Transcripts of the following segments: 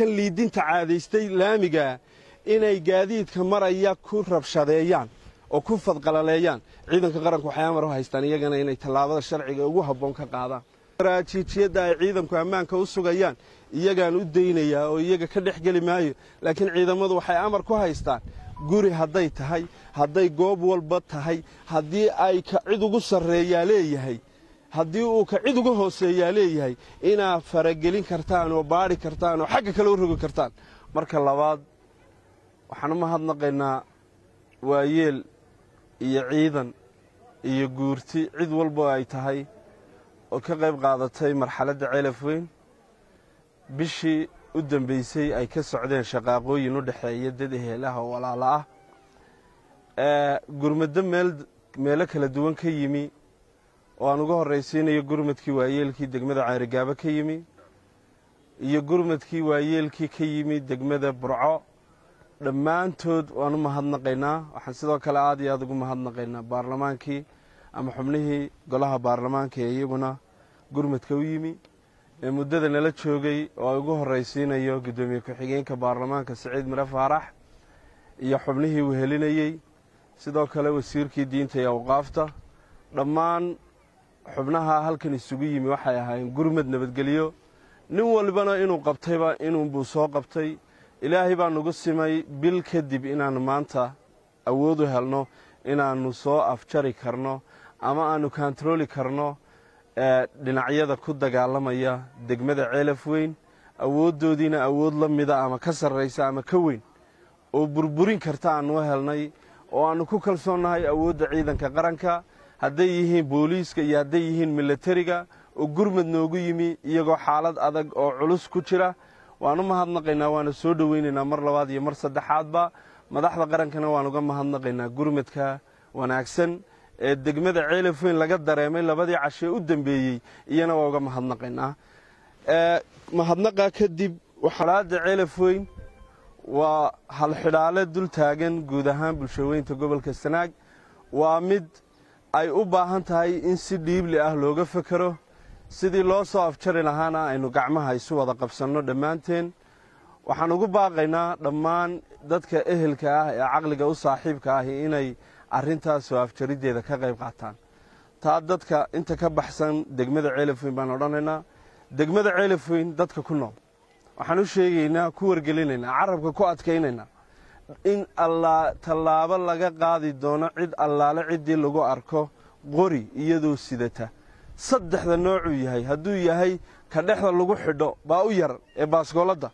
ka liidinta caadaystay laamiga inay gaadiidka maraya ku rabshadeeyaan oo ku fadqalaleeyaan ciidanka qaranku waxay amar u haystaan iyagana inay tallaabada sharciga ugu habboon ka qaadaan baraajiijyadda ay ciidanku ammaanka u sugayaan iyagaan u daynayaa oo iyaga ka dhex geli maayo laakiin ciidamadu waxay amar ku haystaan guri hadday tahay hadday goob walba tahay haddii ay ka cid ugu sarreeyaa leeyahay haddii uu ka cid uga hooseeyaa leeyahay inaad faragelin kartaan oo baadhi kartaan oo xagga kale u rogi kartaan marka labaad waxaan u mahadnaqaynaa waayeel iyo ciidan iyo guurti cid walbo ay tahay oo ka qayb qaadatay marxaladda celaf weyn bishii u dambaysay ay ka socdeen shaqaaqooyin u dhexeeya dad ehel oo walaala ah gurmaddo meelo kala duwan ka yimi oo aan ugu horaysiinayo gurmadkii waayeelkii degmada caarigaabo ka yimi iyo gurmadkii waayeelkii ka yimi degmada burco dhammaantood waan u mahadnaqaynaa waxaan sidoo kale aad iyo aad ugu mahadnaqaynaa baarlamaankii ama xubnihii golaha baarlamaanka ee iyaguna gurmadka u yimi ee muddada nala joogay oo ay ugu horaysiinayo guddoomiye ku-xigeenka baarlamaanka siciid mire faarax iyo xubnihii uu helinayey sidoo kale wasiirkii diinta iyo awqaafta dhammaan xubnaha halkan isugu yimi waxay ahaayeen gurmad nabadgelyo nin walbana inuu qabtayba inuunbuu soo qabtay ilaahay baa nagu simay bil kadib inaannu maanta awoodu helno inaanu soo afjari karno ama aannu kontarooli karno dhinacyada ku dagaalamaya degmada ceelaf weyn awooddoodiina awood la mida ama ka sarraysa ama ka weyn oo burburin karta aannu helnay oo aannu ku kalsoonnahay awoodda ciidanka qaranka hadday yihiin booliiska iyo hadday yihiin milatariga oo gurmad noogu yimi iyagoo xaalad adag oo culus ku jira waan u mahadnaqaynaa waana soo dhoweynaynaa mar labaad iyo mar saddexaadba madaxda qarankana waan uga mahadnaqaynaa gurmadka wanaagsan ee degmada ceelafoyn laga dareemay labadii cashee u dambeeyey iyana waa uga mahadnaqaynaa mahadnaqaa kadib walaada ceelafoyn waa halxidhaale dul taagan guud ahaan bulshaweynta gobolka sanaag waa mid ay u baahan tahay in si dhiibli ah looga fekero sidii loo soo afjari lahaana aynu gacmaha isu wada qabsanno dhammaanteen waxaan ugu baaqaynaa dhammaan dadka ehelka ah ee caqliga u saaxiibka ahi inay arrintaas soo afjariddeeda ka qayb qaataan taa dadka inta ka baxsan degmada ceelafweyn baan odhanaynaa degmada ceelafweyn dadka ku nool waxaan u sheegaynaa ku wargelinaynaa carabka ku adkaynaynaa in tallaabo laga qaadi doono cid allaale ciddii lagu arko qori iyadoo sidata saddexda noocuu yahay hadduu yahay ka dhexda lagu xidho baa u yar ee baaskooladda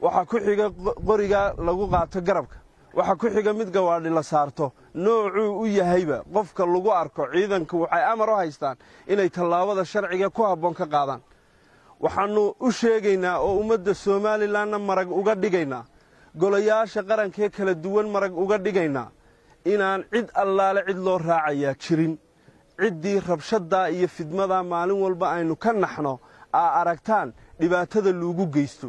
waxaa ku xiga qoriga lagu qaato garabka waxaa ku xiga mid gawaadhi la saarto noocuu u yahayba qofka lagu arko ciidanku waxay amar u haystaan inay tallaabada sharciga ku habboon ka qaadaan waxaannu u sheegaynaa oo ummadda somalilanna marag uga dhigaynaa golayaasha qarankee kala duwan marag uga dhigaynaa inaan cid allaale cid loo raacayaa jirin ciddii rabshaddaa iyo fidmadaa maalin walba aynu ka naxno aa aragtaan dhibaatada luugu geysto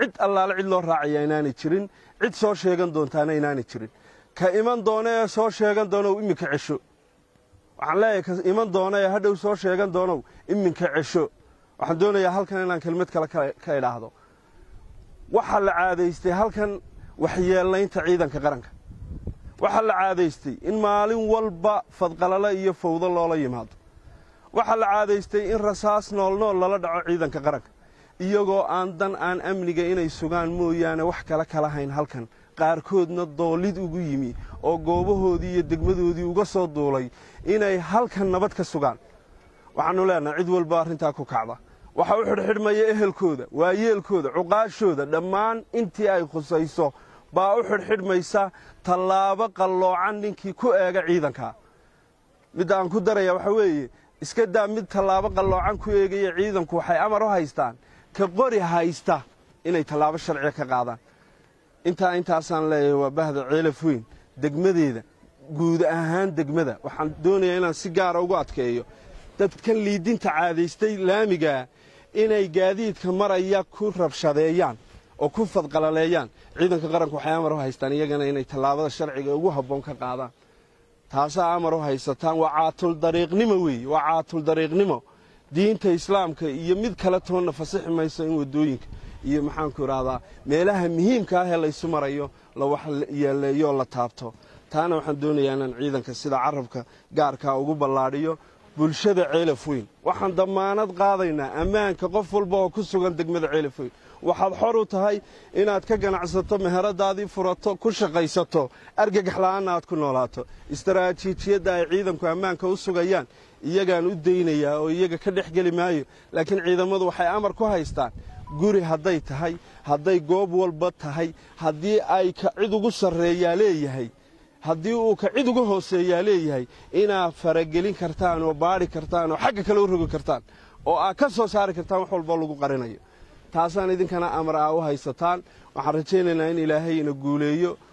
cid allaale cid loo raacaya inaanay jirin cid soo sheegan doontaana inaanay jirin ka iman doona ee soo sheegan doonow iminka cesho waxaan leeyahay ka iman doona ee hadhow soo sheegan doonow iminka cesho waxaan doonayaa halkan inaan kelmad kale ka idhaahdo waxaa la caadaystay halkan waxyeellaynta ciidanka qaranka waxaa la caadaystay in maalin walba fadqalale iyo fawdo loola yimaado waxaa la caadaystay in rasaas noolnool lala dhaco ciidanka qaranka iyagoo aan dan aan amniga inay sugaan mooyaane wax kale kala hayn halkan qaarkoodna doolid ugu yimi oo goobahoodii iyo degmadoodii uga soo duulay inay halkan nabad ka sugaan waxaannu leennahay cid walba arrintaa ku kacda waxa u xidhxidhmaya ehelkooda waayeelkooda cuqaashooda dhammaan intii ay khusayso baa u xidhxidhmaysa tallaabo qalloocan ninkii ku eega ciidanka midda aan ku daraya waxa weeye iska daa mid tallaabo qalloocan ku eegaya ciidanku waxay amar u haystaan ka qori haysta inay tallaabo sharciga ka qaadaan intaa intaasaan leeyahay waa bahda ceelaf weyn degmadeeda guud ahaan degmada waxaan doonayaa inaan si gaara ah ugu adkeeyo dadkan liidinta caadaystay laamigaa inay gaadiidka maraya ku rabshadeeyaan oo ku fadqalaleeyaan ciidanka qaranku waxay amar u haystaan iyagana inay tallaabada sharciga ugu habboon ka qaadaan taasaa amar u haysataan waa caatuldariiqnimo weeye waa caatuldariiqnimo diinta islaamka iyo mid kale toonna fasixi mayso in waddooyinka iyo maxaanku idhaahdaa meelaha muhiimka ah ee laysu marayo la wax yeeleeyoo la taabto taana waxaan doonayaa inaan ciidanka sida carabka gaarkaa ah ugu ballaadhiyo bulshada ceelafweyn waxaan dammaanad qaadaynaa ammaanka qof walba oo ku sugan degmada ceelafweyn waxaad xor u tahay inaad ka ganacsato meheradaadii furato ku shaqaysato argagax la'aanna aad ku noolaato istaraatiijiyadda ay ciidanku ammaanka u sugayaan iyagaan u daynayaa oo iyaga ka dhex geli maayo laakiin ciidamadu waxay amar ku haystaan guri hadday tahay hadday goob walba tahay haddii ay ka cid ugu sarreeyaa leeyahay haddii uu ka cid uga hooseeyaa leeyahay inaad faragelin kartaan oo baadhi kartaan oo xagga kale u rogi kartaan oo aad ka soo saari kartaan wax walboo lagu qarinayo taasaan idinkana amar aa u haysataan waxaan rajaynaynaa in ilaahay ina guuleeyo